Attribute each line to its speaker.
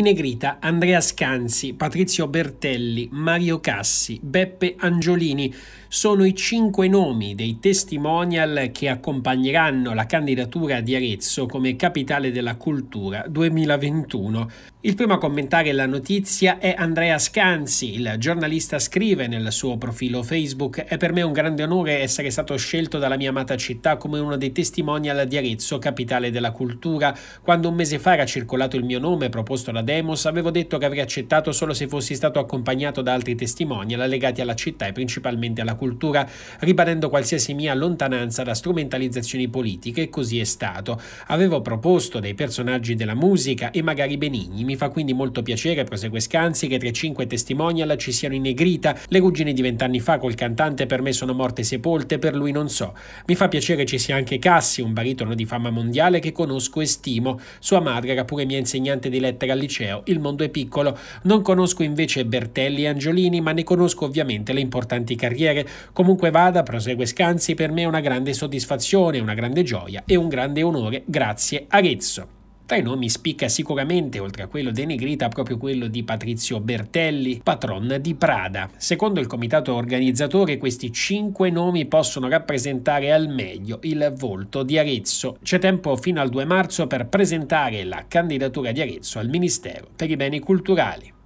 Speaker 1: In negrita Andrea Scanzi, Patrizio Bertelli, Mario Cassi, Beppe Angiolini sono i cinque nomi dei testimonial che accompagneranno la candidatura di Arezzo come capitale della cultura 2021. Il primo a commentare la notizia è Andrea Scanzi, il giornalista scrive nel suo profilo Facebook «È per me un grande onore essere stato scelto dalla mia amata città come uno dei testimonial di Arezzo, capitale della cultura. Quando un mese fa era circolato il mio nome proposto da Nicodemus, avevo detto che avrei accettato solo se fossi stato accompagnato da altri testimonial legati alla città e principalmente alla cultura, ribadendo qualsiasi mia lontananza da strumentalizzazioni politiche e così è stato. Avevo proposto dei personaggi della musica e magari Benigni, mi fa quindi molto piacere, prosegue Scanzi, che tra i cinque testimonial ci siano in negrita, le ruggine di vent'anni fa col cantante per me sono morte sepolte, per lui non so. Mi fa piacere ci sia anche Cassi, un baritono di fama mondiale che conosco e stimo. Sua madre era pure mia insegnante di lettere al liceo liceo. Il mondo è piccolo. Non conosco invece Bertelli e Angiolini, ma ne conosco ovviamente le importanti carriere. Comunque vada, prosegue Scanzi, per me è una grande soddisfazione, una grande gioia e un grande onore. Grazie, Arezzo. Tra i nomi spicca sicuramente, oltre a quello dei Negrita, proprio quello di Patrizio Bertelli, patron di Prada. Secondo il comitato organizzatore, questi cinque nomi possono rappresentare al meglio il volto di Arezzo. C'è tempo fino al 2 marzo per presentare la candidatura di Arezzo al Ministero per i Beni Culturali.